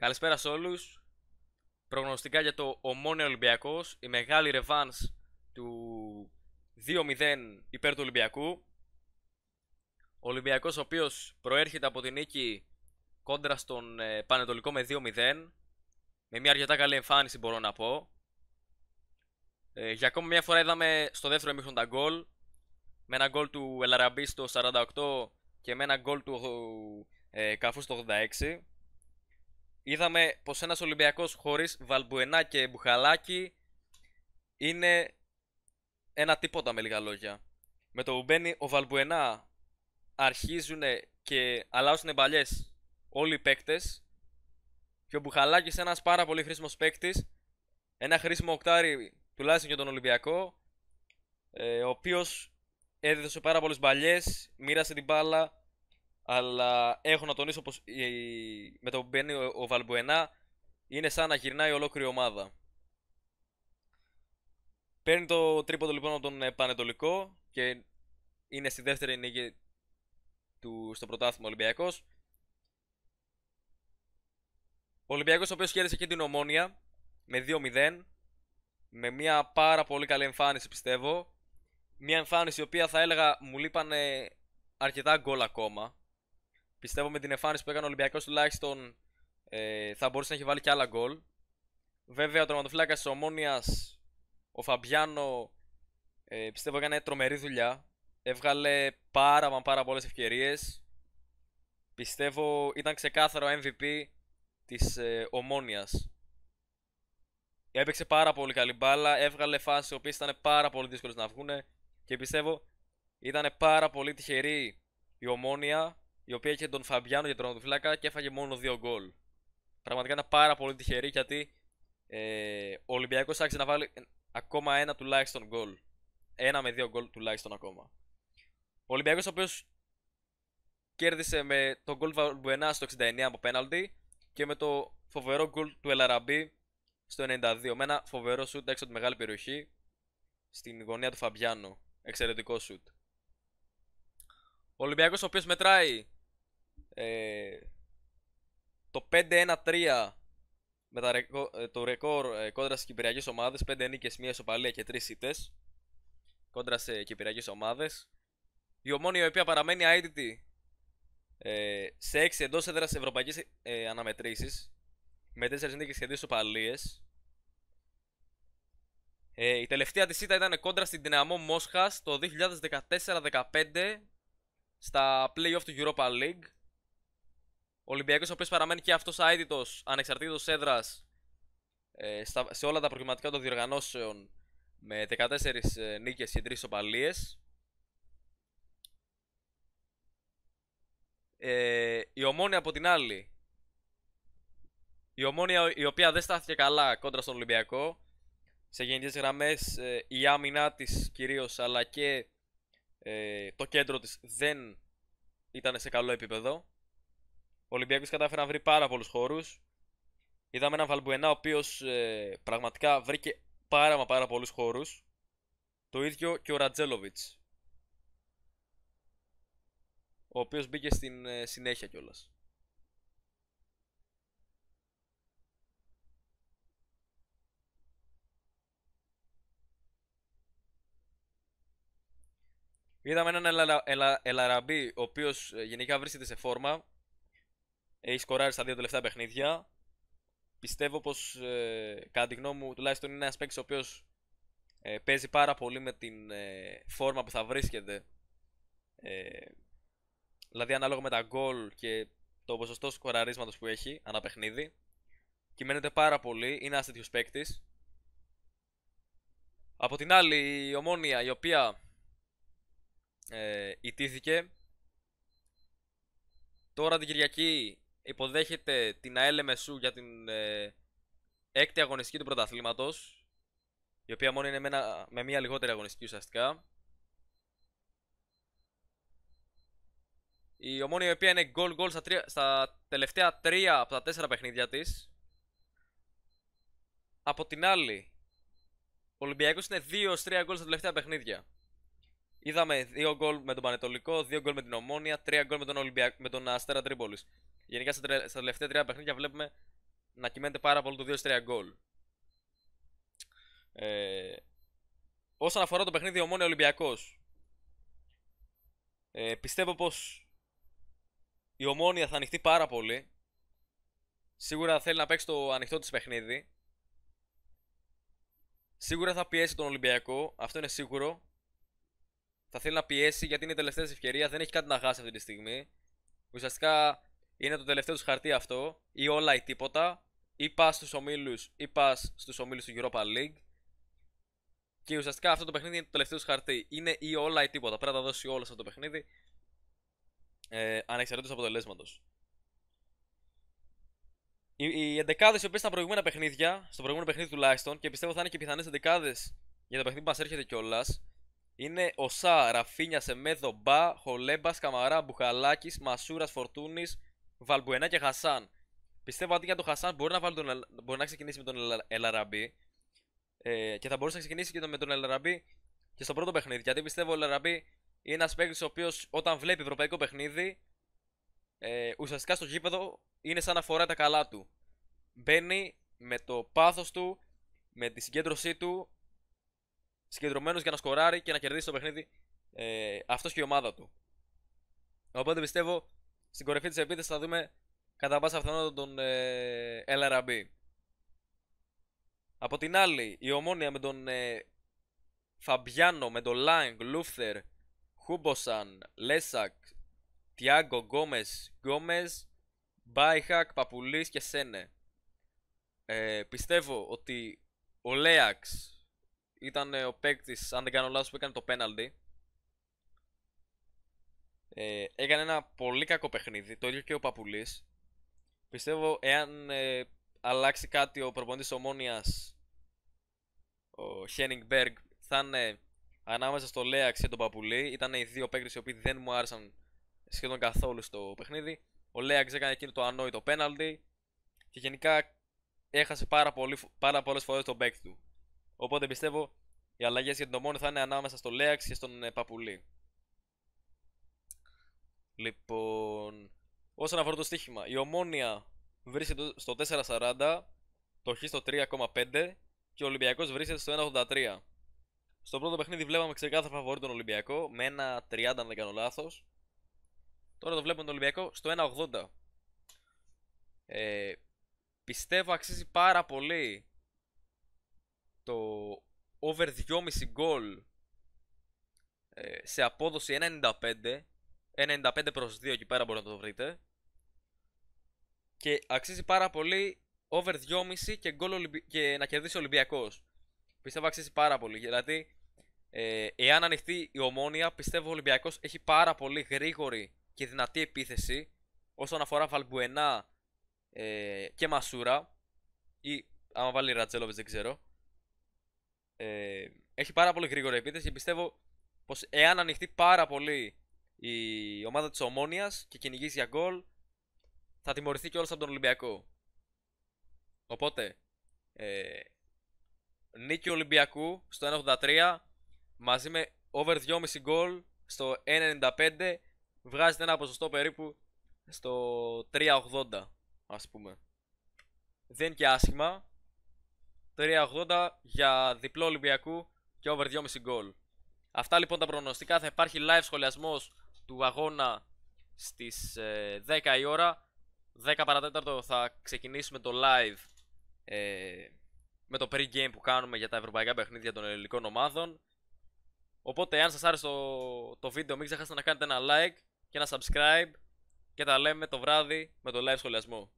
Καλησπέρα σε όλους. Προγνωστικά για το ομόνιο Ολυμπιακός, η μεγάλη ρεβάνς του 2-0 υπέρ του Ολυμπιακού. Ο Ολυμπιακός ο οποίος προέρχεται από την νίκη κόντρα στον ε, Πανετολικό με 2-0. Με μια αρκετά καλή εμφάνιση μπορώ να πω. Ε, για ακόμη μια φορά είδαμε στο δεύτερο ημίχρονο τα γκολ. Με ένα γκολ του Ελαραμπή στο 48 και με ένα γκολ του ε, Καφού στο 86 είδαμε πως ένας ολυμπιακός χωρίς Βαλμπουενά και Μπουχαλάκη είναι ένα τίποτα με λίγα λόγια. Με το που μπαίνει ο Βαλμπουενά αρχίζουν και αλλάζουν παλιέ όλοι οι παίκτες. και ο μπουχαλάκι είναι ένας πάρα πολύ χρήσιμος παίκτης, ένα χρήσιμο οκτάρι τουλάχιστον για τον Ολυμπιακό ε, ο οποίος έδωσε πάρα πολλές παλιέ, μοίρασε την μπάλα αλλά έχω να τονίσω πως με το που μπαίνει ο Βαλμπουενά είναι σαν να γυρνάει ολόκληρη ομάδα. Παίρνει το τρίποντο λοιπόν από τον ε, Πανετολικό και είναι στη δεύτερη νίκη του στο πρωτάθλημα Ολυμπιακός. Ο Ολυμπιακός, ο οποίος κέρδισε και την Ομόνια με 2-0, με μια πάρα πολύ καλή εμφάνιση πιστεύω. Μια εμφάνιση η οποία θα έλεγα μου λείπανε αρκετά γκολ ακόμα. Πιστεύω με την εμφάνιση που έκανε ο Ολυμπιακός τουλάχιστον ε, θα μπορούσε να έχει βάλει και άλλα γκολ. Βέβαια, ο τροματοφύλακα τη ο Φαμπιάνο, ε, πιστεύω έκανε τρομερή δουλειά. Έβγαλε πάρα μα πάρα πολλές ευκαιρίες. Πιστεύω ήταν ξεκάθαρο MVP της ε, Ομόνιας. Έπαιξε πάρα πολύ καλή μπάλα, έβγαλε φάσεις οι οποίες ήταν πάρα πολύ δύσκολες να βγουν και πιστεύω ήταν πάρα πολύ τυχερή η Ομόνια η οποία είχε τον Φαμπιάνο για τερματοφύλακα και έφαγε μόνο δύο γκολ. Πραγματικά ήταν πάρα πολύ τυχερή γιατί ε, ο Ολυμπιακός άρχισε να βάλει ακόμα ένα τουλάχιστον γκολ. Ένα με δύο γκολ τουλάχιστον ακόμα. Ο Ολυμπιακός, ο οποίος κέρδισε με τον γκολ Βαλμπουενά στο 69 από πέναλτι και με το φοβερό γκολ του Ελαραμπή στο 92. Με ένα φοβερό σουτ έξω από τη μεγάλη περιοχή στην γωνία του Φαμπιάνο. Εξαιρετικό σουτ. Ο Ολυμπιακός, ο οποίος μετράει ε, το 5-1-3 με τα ε, το ρεκόρ ε, κόντρα στις κυπριακές ομάδες, 5 νίκες, 1 ισοπαλία και 3 σίτες κόντρα σε κυπριακές ομάδες. Η ομόνια η οποία παραμένει αίτητη ε, σε 6 εντός έδρας ευρωπαϊκής ε, αναμετρήσεις με 4 νίκες και 2 ισοπαλίες. Ε, η τελευταία της σίτα ήταν κόντρα στην Δυναμό Μόσχας το 2014-15 στα playoff του Europa League Ολυμπιακός, ο οποίος παραμένει και αυτός αίτητο, ανεξαρτήτως έδρας ε, σε όλα τα προκριματικά των διοργανώσεων με 14 ε, νίκες νίκε και 3 οπαλίε. Ε, η ομόνια από την άλλη. Η ομόνια η οποία δεν στάθηκε καλά κόντρα στον Ολυμπιακό. Σε γενικές γραμμές ε, η άμυνά της κυρίως αλλά και το κέντρο της δεν ήταν σε καλό επίπεδο. Ο Ολυμπιακός κατάφερε να βρει πάρα πολλούς χώρους. Είδαμε έναν Βαλμπουενά ο οποίος ε, πραγματικά βρήκε πάρα μα πάρα πολλούς χώρους. Το ίδιο και ο Ρατζέλοβιτ. Ο οποίος μπήκε στην ε, συνέχεια κιόλας. Είδαμε έναν Ελαραμπή, ο οποίος ε, γενικά βρίσκεται σε φόρμα. Έχει σκοράρει στα δύο τελευταία παιχνίδια. Πιστεύω πως, ε, κατά τη γνώμη μου, τουλάχιστον είναι ένας παίκτης ο οποίος ε, παίζει πάρα πολύ με την ε, φόρμα που θα βρίσκεται. Ε, δηλαδή, ανάλογα με τα γκολ και το ποσοστό σκοραρίσματος που έχει ανά παιχνίδι. Κυμαίνεται πάρα πολύ. Είναι ένας τέτοιος παίκτης. Από την άλλη, η ομόνια η οποία ε, ιτήθηκε. Τώρα την Κυριακή υποδέχεται την ΑΕΛ Μεσού για την ε, έκτη αγωνιστική του πρωταθλήματος η οποία μόνο είναι με, ένα, με μία λιγότερη αγωνιστική ουσιαστικά Η ομόνια η οποία είναι goal goal στα, τρία, στα τελευταία τρία από τα τέσσερα παιχνίδια της Από την άλλη Ο Ολυμπιακός είναι 2-3 γκολ στα τελευταία παιχνίδια Είδαμε 2 γκολ με τον Πανετολικό, 2 γκολ με την Ομόνια, 3 γκολ με τον, Ολυμπιακ... με τον Αστέρα Τρίπολης. Γενικά στα, στα τελευταία τρία παιχνίδια βλέπουμε να κυμαίνεται πάρα πολύ το 2-3 γκολ. Ε, όσον αφορά το παιχνίδι, ο μόνο Ολυμπιακός. Ε, πιστεύω πως η ομόνια θα ανοιχτεί πάρα πολύ. Σίγουρα θέλει να παίξει το ανοιχτό της παιχνίδι. Σίγουρα θα πιέσει τον Ολυμπιακό, αυτό είναι σίγουρο. Θα θέλει να πιέσει γιατί είναι η τελευταία ευκαιρία, δεν έχει κάτι να χάσει αυτή τη στιγμή. Ουσιαστικά είναι το τελευταίο τους χαρτί αυτό, ή όλα ή τίποτα, ή πας στους ομίλους ή πας στους ομίλους του Europa League. Και ουσιαστικά αυτό το παιχνίδι είναι το τελευταίο τους χαρτί. Είναι ή όλα ή τίποτα. Πρέπει να τα δώσει όλος αυτό το παιχνίδι. Ε, Ανεξαρτήτω αποτελέσματος. Οι, οι εντεκάδες οι οποίες στα προηγούμενα παιχνίδια, στο προηγούμενο παιχνίδι τουλάχιστον, και πιστεύω θα είναι και πιθανές εντεκάδες για το παιχνίδι που μας έρχεται κιόλας, είναι ο Σα, Ραφίνια, Σεμέδο, Μπα, Χολέμπας, Καμαρά, Μπουχαλάκης, Μασούρας, Φορτούνης, Βαλμπουενά και Χασάν. Πιστεύω ότι για τον Χασάν μπορεί να, βάλει τον, μπορεί να ξεκινήσει με τον Ελαραμπή. Ε, και θα μπορούσε να ξεκινήσει και με τον Ελαραμπή και στο πρώτο παιχνίδι. Γιατί πιστεύω ο Ελαραμπή είναι ένας παίκτης ο οποίος όταν βλέπει ευρωπαϊκό παιχνίδι, ε, ουσιαστικά στο γήπεδο είναι σαν να φοράει τα καλά του. Μπαίνει με το πάθος του, με τη συγκέντρωσή του, συγκεντρωμένος για να σκοράρει και να κερδίσει το παιχνίδι ε, αυτός και η ομάδα του. Οπότε πιστεύω στην κορυφή της επίθεσης θα δούμε κατά πάσα πιθανότητα τον LRB. Ε, Από την άλλη, η ομόνια με τον ε, Φαμπιάνο, με τον Λάινγκ, Λούφθερ, Χούμποσαν, Λέσακ, Τιάγκο, Γκόμες, Γκόμες, Μπάιχακ, Παπουλής και Σένε. Ε, πιστεύω ότι ο Λέαξ ήταν ο παίκτης, αν δεν κάνω λάθος, που έκανε το πέναλτι. Ε, έκανε ένα πολύ κακό παιχνίδι, το ίδιο και ο Παπουλής. Πιστεύω εάν ε, αλλάξει κάτι ο προπονητής Ομόνιας, ο Χένιγκ Μπέργκ, θα είναι ανάμεσα στο Λέαξ και τον Παπουλή. Ήταν οι δύο παίκτες οι οποίοι δεν μου άρεσαν σχεδόν καθόλου στο παιχνίδι. Ο Λέαξ έκανε εκείνο το ανόητο πέναλτι και γενικά έχασε πάρα, πολύ, πάρα πολλές φορές τον παίκτη του. Οπότε πιστεύω οι αλλαγές για τον Ομόνια θα είναι ανάμεσα στο Λέαξ και στον ε, Παπουλή. Λοιπόν, όσον αφορά το στοίχημα, η Ομόνια βρίσκεται στο 4.40, το Χ στο 3.5 και ο Ολυμπιακός βρίσκεται στο 1.83. Στο πρώτο παιχνίδι βλέπαμε ξεκάθαρα φαβορή τον Ολυμπιακό με 1.30 αν δεν κάνω λάθος. Τώρα το βλέπουμε τον Ολυμπιακό στο 1.80. Ε, πιστεύω αξίζει πάρα πολύ το over 2.5 γκολ ε, σε απόδοση 1.95 1,95 προς 2 εκεί πέρα μπορείτε να το βρείτε. Και αξίζει πάρα πολύ over 2,5 και, και να κερδίσει ο Ολυμπιακός. Πιστεύω αξίζει πάρα πολύ, δηλαδή ε, εάν ανοιχτεί η ομόνια, πιστεύω ο Ολυμπιακός έχει πάρα πολύ γρήγορη και δυνατή επίθεση όσον αφορά Βαλμπουενά ε, και Μασούρα ή άμα βάλει Ρατζέλοβες δεν ξέρω. Ε, έχει πάρα πολύ γρήγορη επίθεση και πιστεύω πως εάν ανοιχτεί πάρα πολύ η ομάδα της Ομόνιας και κυνηγήσει για γκολ θα τιμωρηθεί κιόλας από τον Ολυμπιακό. Οπότε, ε, νίκη Ολυμπιακού στο 1.83 μαζί με over 2,5 γκολ στο 1.95 βγάζεται ένα ποσοστό περίπου στο 3.80 ας πούμε. Δεν είναι και άσχημα. 3.80 για διπλό Ολυμπιακού και over 2,5 γκολ. Αυτά λοιπόν τα προγνωστικά. Θα υπάρχει live σχολιασμός του αγώνα στις 10 ε, η ώρα 10 παρατέταρτο θα ξεκινήσουμε το live ε, με το pre-game που κάνουμε για τα ευρωπαϊκά παιχνίδια των ελληνικών ομάδων Οπότε αν σας άρεσε το, το βίντεο μην ξεχάσετε να κάνετε ένα like και ένα subscribe και τα λέμε το βράδυ με το live σχολιασμό